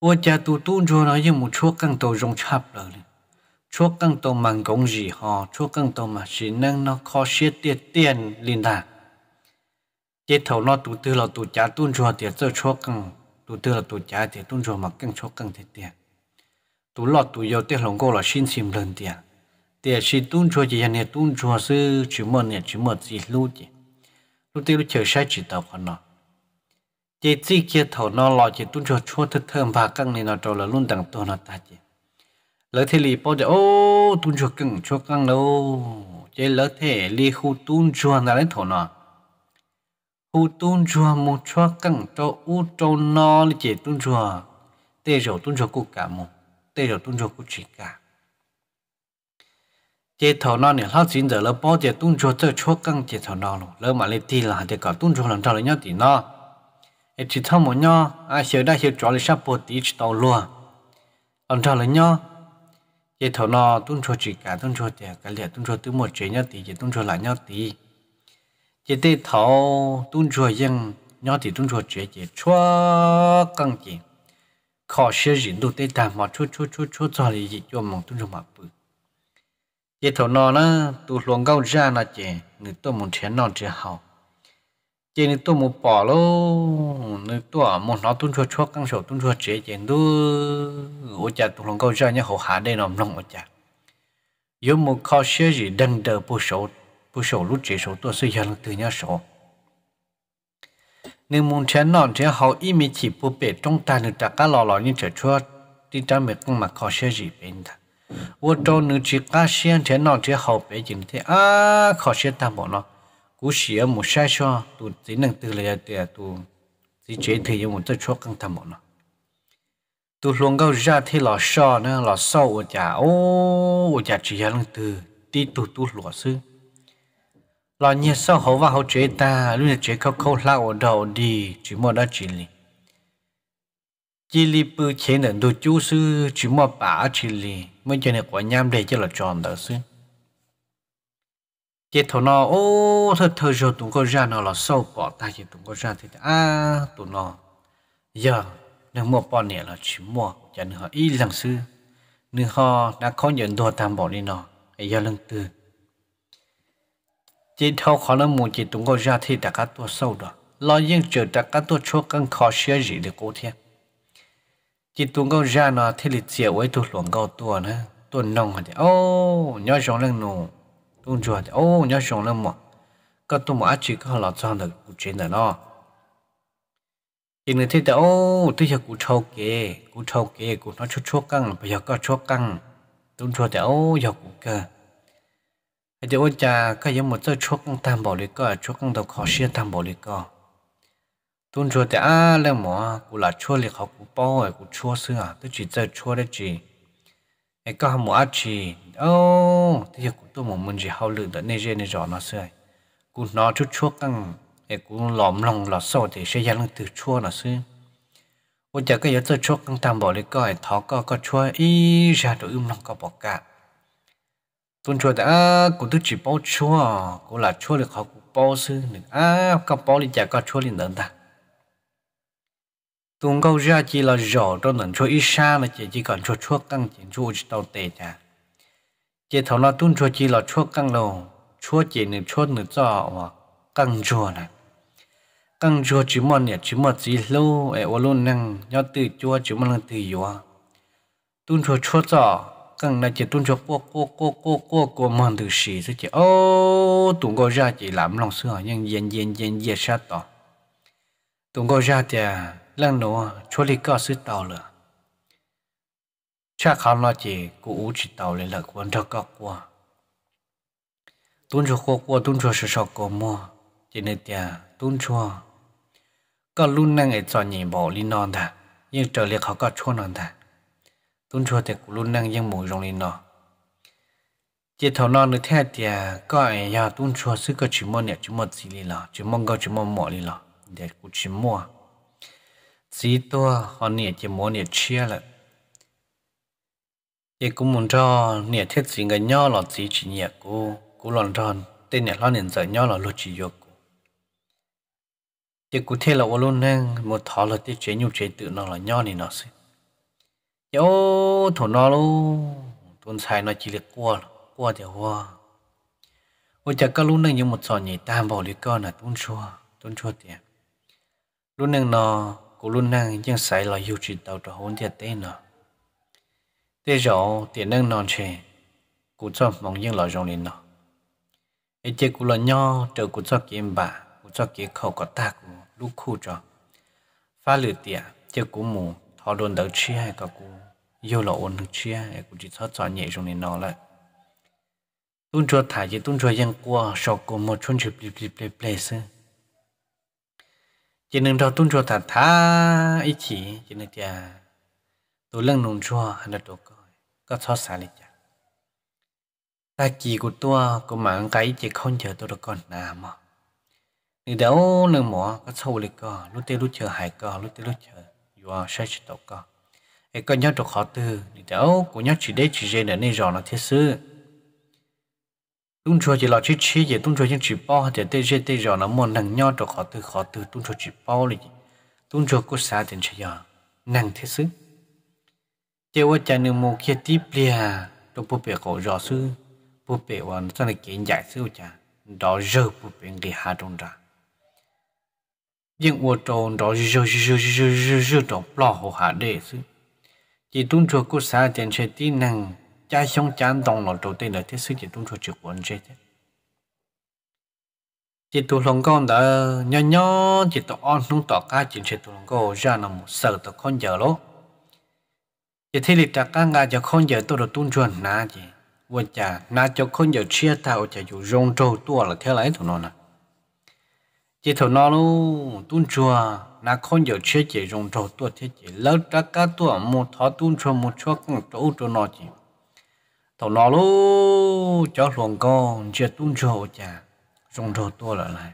我家都都着了，也没出更多用差不了了。出更多蛮工具哈，出更多嘛是能 nó khó xếp tiền tiền liền đà. Chế thầu nó tụ tư là tụ giá tuôn cho thì cho cho cần tụ tư là tụ giá thì tuôn cho mà cần cho cần thì tiền. Tụ lọ tụ yêu tiền lòng cô là xin xin lần tiền. Tiền xin tuôn cho chỉ này tuôn cho sư chỉ một này chỉ một gì lưu chứ. Lúc tiêu chờ sai chỉ tàu còn nó chỉ chỉ kia thầu nó lo chỉ tuân cho chúa thật thơm và căng này nó trâu là luôn đẳng tôi nó ta chỉ lỡ thế lì bao giờ ô tuân cho căng chúa căng đâu chỉ lỡ thế lì khu tuân cho là lấy thầu nó khu tuân cho một chúa căng cho u trâu nó là chỉ tuân cho tê rồi tuân cho cô cả một tê rồi tuân cho cô chỉ cả chế thầu nó này lát chín giờ lỡ bao giờ tuân cho tới chúa căng chế thầu nó rồi lỡ mà lấy tiền là để cả tuân cho làm cho lấy nhau thì nó ít chỉ thao một nhau à sửa đã sửa trò lại sắp bột tí tàu luôn ông trò lại nhau vậy thầu nó tuân cho chỉ cả tuân cho tiền cái liệt tuân cho tứ một chế nhau tí chỉ tuân cho lại nhau tí chỉ tê thầu tuân cho dân nhau tí tuân cho chế chỉ chua căng chỉ khó sửa rỉnh đủ tê tạm mà chua chua chua chua cho lại gì cho mong tuân cho mà bự vậy thầu nó nó tu luồng cao ra là chỉ người tôi muốn chén nó chỉ hào chỉ nên tôi một bỏ lô nên tôi một nó tuân chua chua căng sầu tuân chua chế chỉ tôi ở chả tôi lòng câu ra nhá hậu hạ đây nằm nông ở chả yếu một kho xe gì đăng đờ bộ sổ bộ sổ lúc chế sổ tôi xây dựng từ nhá sổ nên muốn chén nọn chén hậu ít mi chỉ bộ bể trong ta nên ta cá lò lò như chở chua đi ra mệt cũng mà kho xe gì bên ta vô trâu nữ chỉ cá xe chén nọn chén hậu bể chỉ thế à kho xe ta bỏ nó cú xìa một sai cho tụ chỉ năng từ là để tụ chỉ chế thì một chút cho căng thầm một nó tụ luôn gạo ra thì lò sò nữa lò sâu ở chả ô ở chả chỉ năng từ đi tụ tụ lúa sư lò nhiệt sau hậu và hậu chế ta lúc này chế khâu khâu lao ở đầu đi chỉ một đó chỉ lì chỉ lì bự chế nè đồ chú sư chỉ một bả chỉ lì mới cho này quả nhám để cho là tròn đó sư chị thằng nó ô thật thời rồi tụng con ra nó là sâu bỏ ta chỉ tụng con ra thì à tụng nó giờ nếu mua bỏ nè là chỉ mua chẳng họ ý rằng sư nên họ đã có nhận đồ tam bỏ đi nó ấy giờ lần từ chị thâu khó lắm mua chỉ tụng con ra thì đã cả tua sâu đó lo yên chờ đã cả tua chua căn khó xia gì được cô thiên chỉ tụng con ra nó thì lịch diệu với tụi luồng gạo tua nữa tụi nông thì ô nhớ giống lần nụ đúng chưa thì ô nhớ xong lắm mà có tôi mà chỉ có là sao được cũng chuyện này nó thì người thấy ô thấy giờ cũng thâu kì cũng thâu kì cũng nói chút chút căng bây giờ có chút căng đúng chưa thì ô giờ cũng bây giờ ô cha cái giống một cái chút căng tam bảo lý cơ chút căng đầu khó xuyên tam bảo lý cơ đúng chưa thì à lên mỏ cũng là chua lý học cũng bao rồi cũng chua xưa tôi chỉ chơi chua đấy chỉ ai có hàm mua chỉ ô thế giờ cũng tôi muốn mình chỉ hậu lự tận nơi dễ này rõ nó xưa cũng nó chút chút căng ai cũng lòm lòng lọt sâu thì sẽ dán từ chua nó xưa ôi giờ cái giờ tôi căng tam bỏ đi coi thọ có có chua ý ra đồ ưm lòng có bỏ cả tuần chua đã cũng tôi chỉ bao chua cũng là chua được họ cũng bao xưa à có bao đi chả có chua liền đợt ta tung câu ra chỉ là rõ cho nên cho ít xa là chỉ chỉ còn cho chuốc căng chỉ chú tàu tệ cha, chỉ thầu là tung cho chỉ là chuốc căng lầu chuốc chỉ nên chuốc nữa cho mà căng chua này căng chua chỉ một nè chỉ một gì lâu ấy ô luôn năng nhớ từ chua chỉ một lần từ yếu tung cho chuốc cho căng là chỉ tung cho cô cô cô cô cô cô mòn từ sỉ, chứ chỉ ô tung câu ra chỉ làm lòng xưa nhưng yên yên yên yên sát tỏ tung câu ra thì lần nữa chú lý có sự tàu lửa. Chắc khám là chỉ cụ ủ chỉ tàu lên lợi quân cho các qua. Tôn cho khô qua tôn cho sự sọ cổ mua, chỉ nên tiền tôn cho. Có luôn năng ấy cho nhìn bỏ lý non thà, nhưng trở liệt họ có chua non thà. Tôn cho thì cụ luôn năng nhưng mùi rong lý non. Chỉ thầu non được thế thì có ai nhà tôn cho sự có chỉ mong nhà chỉ mong gì lý lọ, chỉ mong có chỉ mong mọ lý lọ, để cụ chỉ mua chỉ tua họ nè chỉ muốn nè chia lại chỉ cũng muốn cho nè thiết chỉ người nhau là chỉ chỉ nè cô cô lần tròn tên nè lo nè giờ nhau là lo chỉ dục chỉ cụ thể là ô luôn nên một thọ là tiết chế nhục chế tự nó là nhau nè nó sẽ yo thủ nó luôn tuần sai nó chỉ được qua qua thì hoa bây giờ các lúc này như một sò nhảy tam bảo lý con là tuôn chua tuôn chua tiền lúc này nó cô luôn năng chẳng sai là yêu chỉ đầu cho hôn thiệt tên nó, thế rồi tiền năng non chè cô cho mong những lời rong lên nó, ấy chơi cô là nho chờ cô cho kiếm bà cô cho kiếm khẩu có ta cô lúc khu cho phá lửa tiệt chơi cô mù thọ luôn đầu chia hay cả cô yêu là ôn chia hay cô chỉ cho cho nhẹ rong lên nó lại tuôn cho thải chỉ tuôn cho giang qua sau cô một chuyến chụp lip lip lip lip chỉ nên cho tuân cho thả tha ý chỉ chỉ nên tia tổ lăng nung cho hắn được coi có so sánh lịch chả ta chỉ của tôi của mạng cái chỉ không chờ tôi được con nào mà nếu đâu nương mỏ có sâu lịch co lúc tê lúc chờ hải co lúc tê lúc chờ dù sẽ chỉ tổ co ấy có nhớ được khó từ nếu đâu cũng nhớ chỉ để chỉ dễ để nên rõ nó thiết sự tung cho chỉ lo chỉ chế chỉ tung cho những chỉ bao thì tê chế tê rồi nó muốn nâng nhau cho họ từ họ từ tung cho chỉ bao là tung cho cô xã tiền chơi giờ nâng thế xứ chế vợ cha nữ mồ kia tiếp lia trong bộ bể cổ rõ sư bộ bể hoàn sau này kiện giải sư cha đó giờ bộ bể đi hà trong ra nhưng vợ chồng đó giờ giờ giờ giờ giờ trong lo hồ hà đệ sư chỉ tung cho cô xã tiền chơi tí năng cha xong chán đồng lòng đầu tiên là thiết sức chỉ đúng cho chịu quấn chết chỉ tụ lòng con đã nhỏ nhỏ chỉ tụ on nung tỏ cá chỉ chỉ tụ lòng con ra nằm một sợ tụ giờ lố chỉ thế lịch trả cá ngà cho con giờ tôi được tuân chuẩn nà chỉ vợ cha nà cho con giờ chia tao cho dù rong trâu tua là theo lấy tụ nó nè chỉ thầu nó tuân chùa nà con giờ chia chỉ rong trâu tua thế chỉ lớn trả cá tua một thọ tuân chùa một chua con trâu cho nó chỉ tàu nó lô cho ruộng con chia tung chỗ chả ruộng chỗ tua lại này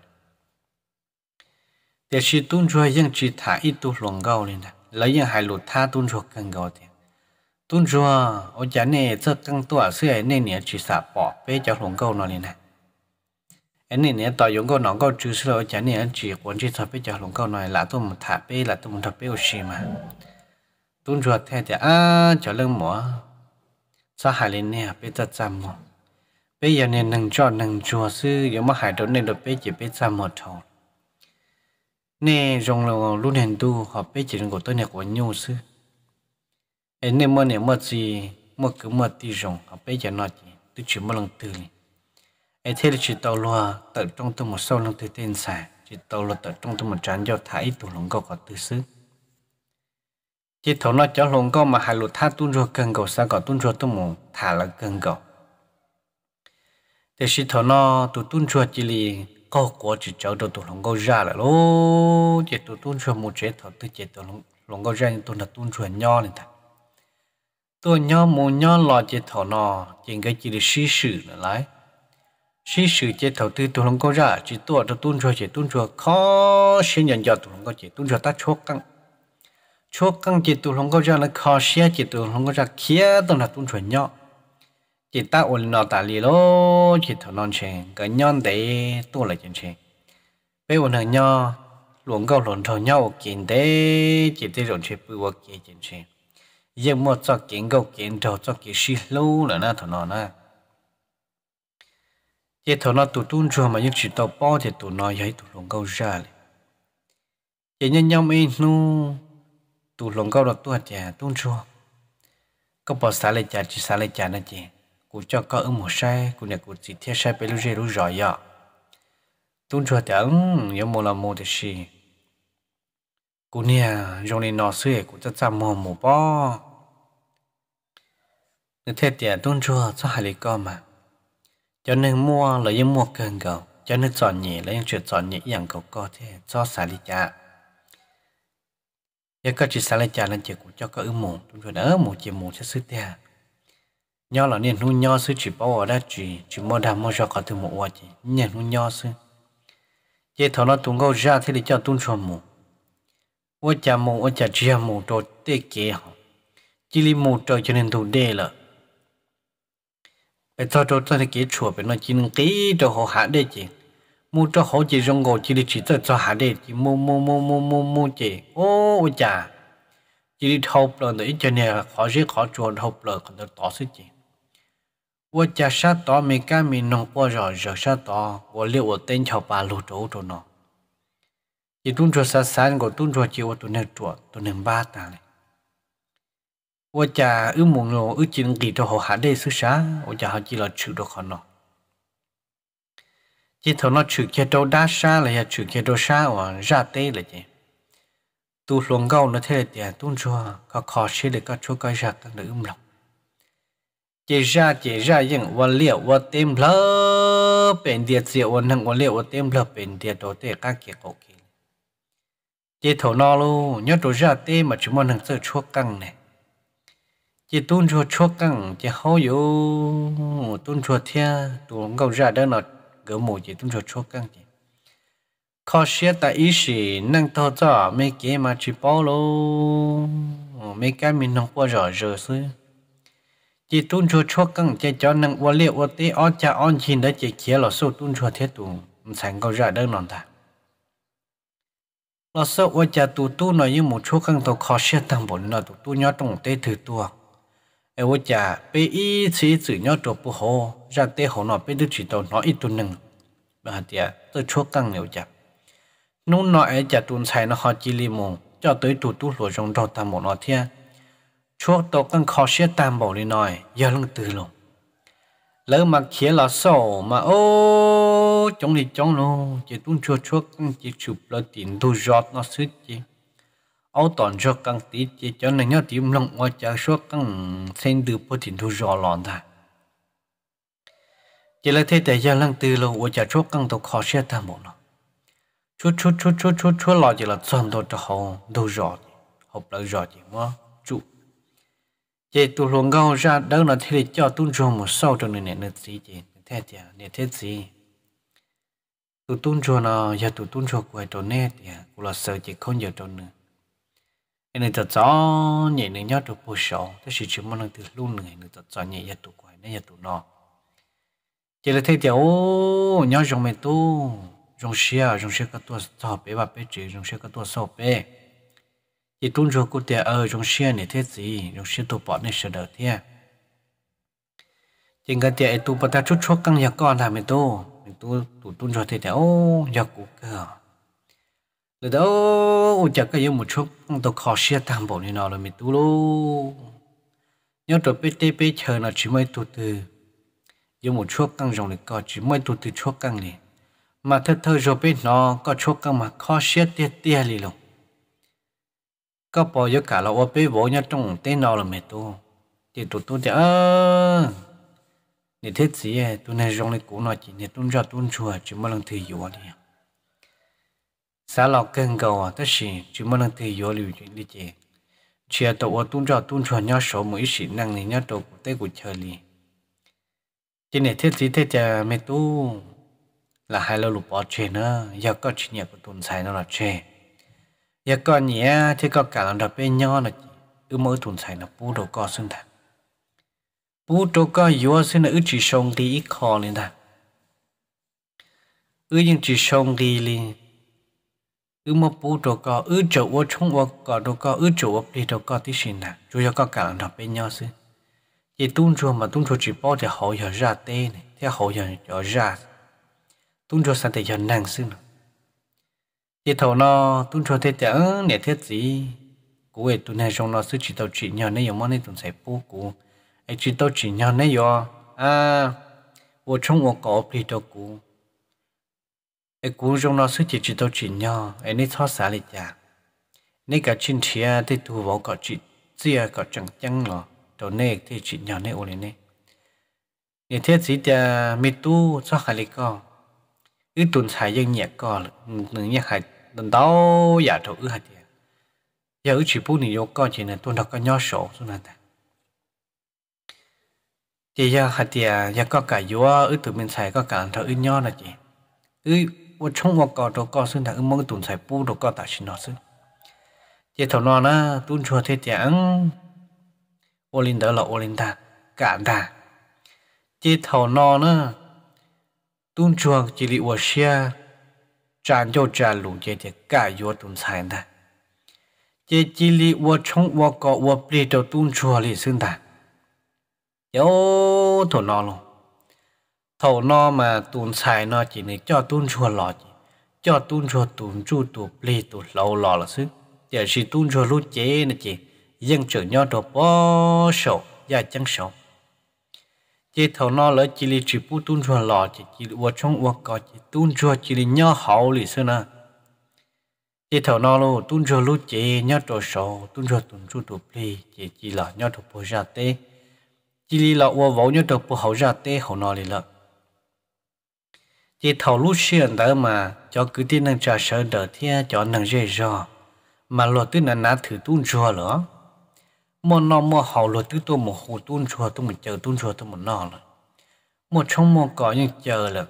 để chỉ tung chỗ những chỉ thả ít tu ruộng gạo lên nè lấy những hai lụt tha tung chỗ cần gạo thì tung chỗ ở chả này rất căng tua xưa nên nè chỉ xả bỏ bé cho ruộng gạo nó lên nè anh này nè tàu ruộng gạo nó gạo chữ xưa ở chả này chỉ quan chỉ thả bé cho ruộng gạo này là tôi một thả bé là tôi một thả bé ở xí mà tung chỗ thay thì à cho lưng mỏ sa hải lên nè bé ta chăm một bé giờ nè nằng cho nằng chua, sư giờ mà hải đốt này đốt bé chỉ bé chăm một thầu nè rong là luôn hẹn tu họ bé chỉ của tôi nè của nhau sư em nè mơ nè mơ gì mơ cứ mơ ti rong họ bé giờ nói gì tôi chỉ mơ lần từ này em thấy là chỉ tàu loa tận trong tôi một sâu lần từ tên xài chỉ tàu loa tận trong tôi một trán do thải tủ lồng gò có tư sư chỉ thấu nó cho lồng câu mà hà lụt tha tuôn rồi cần cầu sao có tuôn rồi tôi muốn thả là cần cầu thế chỉ thấu nó tụ tuôn rồi chỉ lì có quá chỉ cháu đồ tụ lồng câu ra là lô chỉ tụ tuôn rồi một chế thấu tự chế tụ lồng lồng câu ra nhưng tụ là tuôn rồi nho này thật tôi nho một nho lo chỉ thấu nó chỉ cái chỉ là sĩ sử nữa lại sĩ sử chỉ thấu tư tụ lồng câu ra chỉ tụ tụ tuôn rồi chỉ tuôn rồi khó xin nhận cho tụ lồng câu chỉ tuôn rồi ta chốt căng cho căng chỉ tụ lòng có ra nó khó xe chỉ tụ lòng có ra kia tông là tuôn chuẩn nhau chỉ ta ổn nó ta lì lô chỉ thọ non chè cái nhon đấy tu lại chuyện chè bây giờ hàng nhau luồng cao luồng thọ nhau kiện đấy chỉ thế rồi chè bự vật kia chuyện chè giờ mua cho kiện cao kiện thọ cho kiện xí lâu là na thọ non na chỉ thọ nó tụ tuôn cho mà những chỉ tàu bao thì tụ nói thấy tụ luồng cao ra chỉ nhân nhau mấy nu tu lồng câu đọc tu hạt chè tu chua có bỏ xá lại chả chỉ xá lại chả nè chị cụ cho có ứng một sai cụ nè cụ chỉ thiết sai bê lưu rê lưu rõ yọ tu chua chả ứng yếu mô là mô thì xì cụ nhà dòng này nọ xưa cụ chắc chắn mô mô bó nên thế tiền tu chua cho hai lý con mà cho nên mua là yên mua cần cầu cho nên chọn nhẹ là yên chuyện chọn nhẹ dạng cầu co thế cho xá lại chả giờ có chỉ sáng lên chả lên chỉ của cho có ưng mồm chúng tôi đỡ mù chỉ mồm sẽ sứt tia nho là nên hun nho sư chỉ bảo ở đây chỉ chỉ mua đam mua cho có từ mù qua chỉ nhận hun nho sư giờ thọ nó tung câu ra thì để cho tung cho mồm ô cha mù ô cha chia mồm đồ tê kế họ chỉ li mồm trời cho nên tụ đê là bây giờ tôi tôi thấy kế chùa bên nó chỉ nên kế họ hạ đê chỉ mua cho họ chỉ rong ngồi chỉ đi chỉ tới cho hạ đi chỉ mua mua mua mua mua mua chỉ ô ôi cha chỉ đi thâu rồi nữa cho nên là khó riết khó chuồn thâu rồi còn được tỏ sức chị ôi cha sát tỏ mình cá mình nông qua rồi rồi sát tỏ ôi liệu ôi tên chào bà lù chỗ chỗ nó chỉ tuân cho sát sát còn tuân cho chiều tuần nên chuột tuần nên ba ta này ôi cha ước muốn rồi ước chỉ kỳ cho họ hạ đi sức sáng ôi cha họ chỉ là chịu được họ nó chỉ thầu nó chữ kia đâu đa xa là chữ kia đâu xa ở ra tê là gì tu luồng gâu nó thế là tiền à, tu chua có khó xí để có chỗ có ra các nữ um lòng chỉ ra chỉ ra những vật liệu vật tem lơ bên địa diệu vật năng vật liệu vật tem lơ bên địa đồ tê các kia cổ kia chỉ thầu nó luôn nhớ đồ ra tê mà chúng mình hàng sự chúa căng này chỉ tuôn chùa chua căng chỉ hao yếu tuôn chùa thia tuôn gâu ra đó nó gỡ mù chỉ tụm cho chua căng chỉ khó xia ta ý sĩ năng thọ cho mấy cái mà chỉ bao lô mấy cái mình không qua rõ rồi xứ chỉ tụm cho chua căng chỉ cho năng qua liệu qua tí ở cha on chín đã chỉ kia là số tụm cho thế tụm sẵn có ra đơn nón ta là số qua cha tụ tu nói như một chua căng tàu khó xia tăng bổn là tụ tu nhớ trong tế thứ tua ai qua cha bé ý chỉ chỉ nhớ trong ra tế hồ nó biết được chỉ tàu nó ít tu nâng bà tiệt tôi chua căng nhiều chả nú nọ ấy chả tuôn xài nó họ chỉ li mồm cho tới tụ tụ lùa trong đầu ta một nó thia chua tàu căng khó xếp tam bảo đi nói giờ lưng từ lùng lỡ mà khía là sổ mà ô chống thì chống luôn chỉ tuôn chua chua căng chỉ chụp là tiền thu giọt nó sứt chứ áo tòn cho căng tít chỉ cho nên nhớ tìm lòng ngoài chả chua căng xem từ bố tiền thu giọt lòn thà chỉ là thế tại gia lăng từ lâu ở nhà chỗ căng tổ khó xe ta một nó chú chú chú chú chú chú lo chỉ là toàn đồ cho họ đồ rõ học lại rõ gì mà chú chỉ tụ luồng gạo ra đâu là thế để cho tuân rồi một sau trong nền nền gì chỉ thế thì nền thế gì tụ tuân rồi nó giờ tụ tuân rồi quay chỗ nè thì cũng là sợ chỉ không giờ chỗ nữa cái này thật rõ nhẹ nữa nhớ được bổ sổ thế chỉ chỉ mong là từ luôn người nữa thật rõ nhẹ giờ tụ quay nè giờ tụ nó chỉ là thấy tiểu oh, nhau dùng mình tu dùng xia dùng xia cái tua sọ bé và bé chị dùng xia cái tua sọ bé chỉ tuân cho cô tiểu ở dùng xia này thế gì dùng xia tu bỏ này sợ đỡ thế chỉ cái tiểu tu bắt ta chút chút căng nhà con là mình tu mình tu tu tuân cho thấy tiểu nhà cụ cơ rồi đâu ôi chả cái gì một chút tôi khó xia tam bộ này nọ rồi mình tu luôn nhau trở về bé bé chờ nó chỉ mới tu từ dù một chút căng rồng này có chỉ mới tụt từ chút căng này mà thật thơ rồi bên nó có chút căng mà khó xét tia tia lì lùng có bỏ yêu cả là ô bế bố nhá trong tên nó là mẹ tôi thì tụt tôi thì ơ nè thiết gì ấy tôi này rong này cũ nói chỉ nè tôi cho tôi chùa chỉ mới lần thứ yếu này xã lọ cân cầu à tất nhiên chỉ mới lần thứ yếu liều chuyện đi chơi chia tàu ở tôi cho tôi chùa nhá số mỗi sĩ năng này nhá tàu của tây của trời liền chỉ này thế gì thế chả à, mẹ tu là hai lâu lục bỏ chuyện nữa giờ có chuyện nhà của tuần sai nó là chê, giờ có nhẹ thì có cả là đập bên nhau là ư mỗi tuần sai nó bù đồ co sinh thật bù đồ co yếu sinh là ư chỉ sông thì ít khó lên thật ư nhưng chỉ sông thì liền ư mà bù đồ co ư chỗ ô chung ô cỏ đồ co ư chỗ ô đi đồ co tí sinh thật chú yếu có cả là đập bên nhau sinh thì tung cho mà tung cho chỉ bỏ thì họ giờ ra tên này thì họ giờ giờ ra tung cho sao thì giờ năng xin thì thầu nó tung cho thế chở nè thiết gì cố ấy tụi này trong nó sư chỉ tàu chỉ nhau này giống món này tụi sẽ bố cố, ấy chỉ tàu chỉ nhau này do à vô trong vô cổ bị đâu cố, ấy cố trong nó sư chỉ chỉ tàu chỉ nhau ấy nên thoát xả lại chả nên cả chín chia thì tụi vào có chỉ chia có chẳng chẳng rồi ตัวเนกที่จิตยาเนโอเลเนเนี่ยเทศสีจะมีตู้ซอกอะไรก็อือตุนสายยังเหยียก็หนึ่งเนี่ยหายดันเต้าอยากถูกอือหายเดียอยากอือฉีผู้หนีโยก็จีเนี่ยตัวเราก็ย่อโฉมสุนันแต่จีอยากหายเดียอยากก็กะยัวอือตุนเป็นสายก็การเธออือย่อนะจีอือว่าช่วงว่าก็ตัวก็ซึ่งถ้าอือมองตุนสายปูตัวก็ตัดชินอซึ่งจีถอนนะตุนชัวเทศจัง ô linh đó là ô linh ta cả ta chỉ thầu nó nữa tuôn chuồng chỉ li ô xia tràn cho tràn lũ chế chế cả vô tuôn sai ta chế chỉ li ô chống ô cọ ô bì cho tuôn chuồng li xưng ta yếu thầu nó luôn thầu nó mà tuôn sai nó chỉ này cho tuôn chuồng lò chỉ cho tuôn chuồng tuôn chu tuôn bì tuôn lâu lò là xưng để chỉ tuôn chuồng lũ chế nè chỉ dân trở nhau đồ bó sổ và chân sổ chỉ thầu nó lỡ chỉ li chỉ bu tuôn rùa lò chỉ chỉ vô chung vô cò chỉ tuôn rùa chỉ li nhau hậu lì xưa nè chỉ thầu nó lô tuôn rùa lú chỉ nhau đồ sổ tuôn rùa tuôn rùa đồ pli chỉ chỉ là nhau đồ bò ra tê chỉ li là vô vỗ nhau đồ bò hậu ra tê hậu nó lì lợ chỉ lúc xưa xuyên đó mà cho cứ tin năng trả sợ đỡ thia cho năng dễ dò mà lo tin là ná thử tuôn rùa lỡ mà nó mà hậu là tứ tôi mà hồ tuôn chùa tôi mà chờ tuôn chùa tôi mà nó là mà trong mà có những chờ là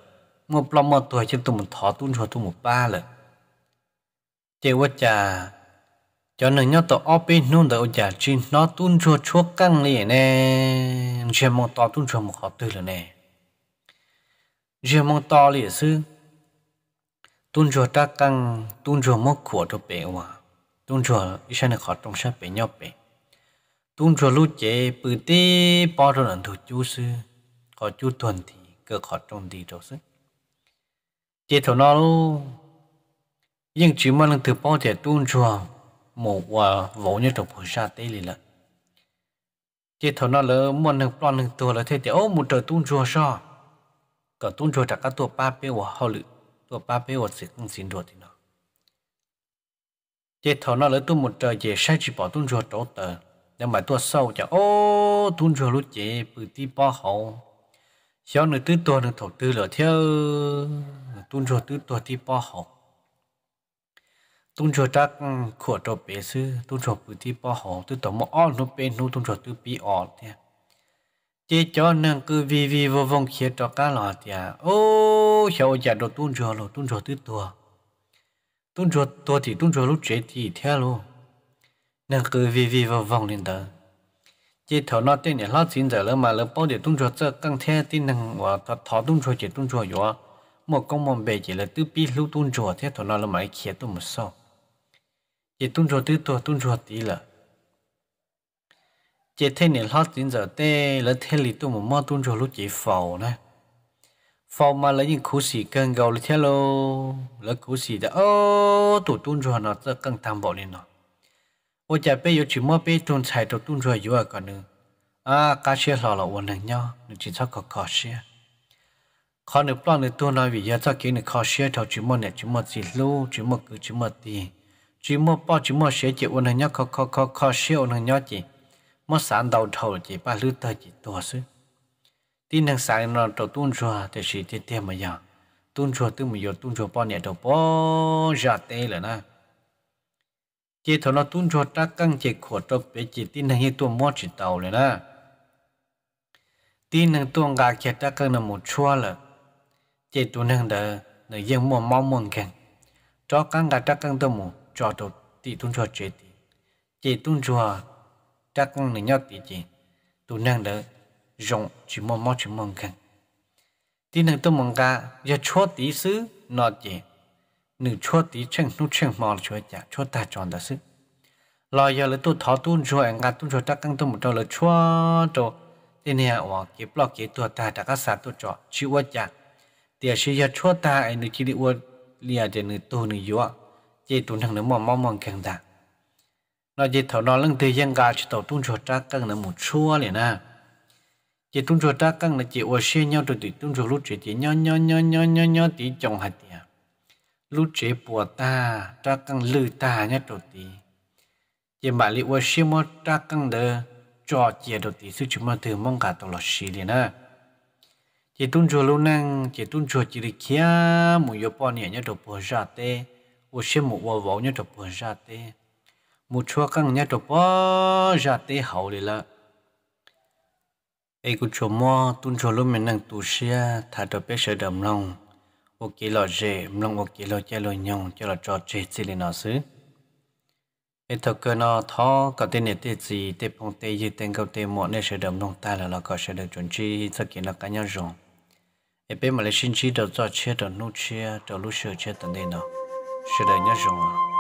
mà plom mà tôi chứ tôi mà thọ tuôn chùa tôi mà ba là chế quá chả, cho nên nhớ tôi ốp bên nôn tôi giả chỉ nó tuôn chùa chúa căng liền nè chế mong to tuôn chùa mà khó tư là nè chế mong to liền sư tuôn chùa ta căng tuôn chùa mất của tôi bé hoa, tuôn chùa ý sao này khó trong sát bé nhau bé tung cho lũ chế bự tê bao cho lần thuộc chú sư có chú tuần thì cơ khó trong đi cho sư chế thổ nó lu nhưng chỉ mà lần thực bao chế tung cho một và vỗ như trong phù sa tế lì lợn chế thổ nó lỡ muốn lần plon lần tua lỡ thế thì ô một trời tung cho sao cả tung cho chả cả tua ba bê của họ lự tua ba bê của sự không xin đồ thì nó chế thổ nó lỡ tum một trời chế sai chỉ bỏ tung cho chỗ tờ nhưng mà tôi sâu chả ô tuôn rồi lúc chị bự tí ba hậu xéo nữa tứ tuần nữa thổ tư lửa theo tuôn rồi tứ tuần tí ba hậu tuôn rồi chắc ừ, khổ cho bé sư tuôn rồi bự tí ba hậu tứ tổng mỏ nó bé nó tuôn rồi tứ bi ọ thế chế cho nàng cứ vi vi vô vong khiến cho cá lò thì ô xéo chả đồ tuôn rồi lo tuôn rồi tứ tuần tuôn rồi tuần thì tuôn rồi lúc chị thì theo luôn nên cứ vi vi vào vòng lên đó chỉ thảo nó tên là lót xin giờ lỡ mà lỡ bao giờ tung cho cho căng thế tin năng và thọ thọ tung cho chỉ tung cho gió một con mòn bề chỉ là tứ pi lưu tung cho thế thảo nó là mãi kia tung một sau chỉ tung cho tứ tổ tung cho tí là chỉ thế này lót xin giờ tê lỡ thế lì tung một mò tung cho lúc chỉ phầu nè phầu mà lỡ những cú xì cân gầu lỡ thế lô lỡ cú xì đã ô tụt tung cho nó cho căng tham bảo liền nó ô chả bây giờ chỉ mua bây tuần xài đồ tuần rồi vừa cả nữa à cá xe lò là ổn định nhau nên chỉ sao có cá xe khó nữa bao nữa tuần nói vì giờ cho cái nữa cá xe thầu chỉ mua này chỉ mua chỉ lu chỉ mua cứ chỉ mua tiền chỉ mua bao chỉ mua xe chỉ ổn định nhau khó khó khó khó xe ổn định nhau chỉ mua sản đầu thầu chỉ ba lứa tới chỉ tổ sư tin thằng sản nó đầu tuần rồi thì chỉ tiền tiền mà giờ tuần rồi tôi mà giờ tuần rồi bao này đầu bao giờ tê rồi na chỉ thằng nó tún cho ta căng chỉ khổ cho bé chỉ tin thằng hi tua mót chỉ tàu rồi na tin thằng tua gà kia ta căng là một chua là chỉ tụi thằng đờ là yên mua mau muốn khen cho căng gà ta căng tao một cho tụi tì tún cho chế tì chỉ tún cho ta căng là nhau tì chỉ tụi thằng đờ rộng chỉ mua mót chỉ muốn khen tin thằng tua mong gà giờ chua tí xứ nọ chỉ nữ chua tí chân nút chân mò là chua chả ta chọn đó sự lo giờ là tôi thọ tuôn anh à, ngà tuôn chua ta căng tôi một trâu là chua trâu thế này họ kịp lo kịp tôi ta đã các sát tôi chọn chịu quá chả thì sự giờ chua ta anh nữ chỉ đi uo lìa để nữ tu nữ yếu chỉ tuôn thằng nữ mòn mòn mòn càng ta, nó chỉ thọ nó lưng thì dân gà chỉ tàu tuôn chua ta căng nữ một chua liền à chỉ tuôn chua ta căng là chỉ uo xe nhau rồi thì tuôn chua lúc chỉ chỉ nhau nhau nhau nhau nhau nhau tí chồng hạt tiền lúc chế bùa ta tra căng lư ta nhất đầu tí chỉ mà li qua xí mò tra căng đờ cho chia đầu tí sư chúng mà từ mong cả tổ lọ xí liền á chỉ tuân chùa lâu năng chỉ tuân chùa chỉ đi kia mù yếu bò nhẹ nhất đầu bùa ra tê ô xí mù ô vỗ nhất đầu bùa ra tê mù chua căng nhất đầu bò ra tê hậu liền là ai cũng chùa mua tuân cho luôn mình năng tu sửa thà đầu bé sợ đầm lòng một kỷ lọ rể mong một kỷ lọ chơi lọ nhong cho là cho chơi chỉ là nó xứ ít thầu cơ nó thó có tên nhiệt tiết gì tiết phong tê gì tên câu tê mọ nên sẽ đầm nông ta là nó có sẽ được chuẩn chi cho kỷ nó cá nhau rồi ít bên mà lấy xin chi đầu cho chơi đầu nô chơi đầu lúc sửa chơi tận đây nó sẽ được nhau à.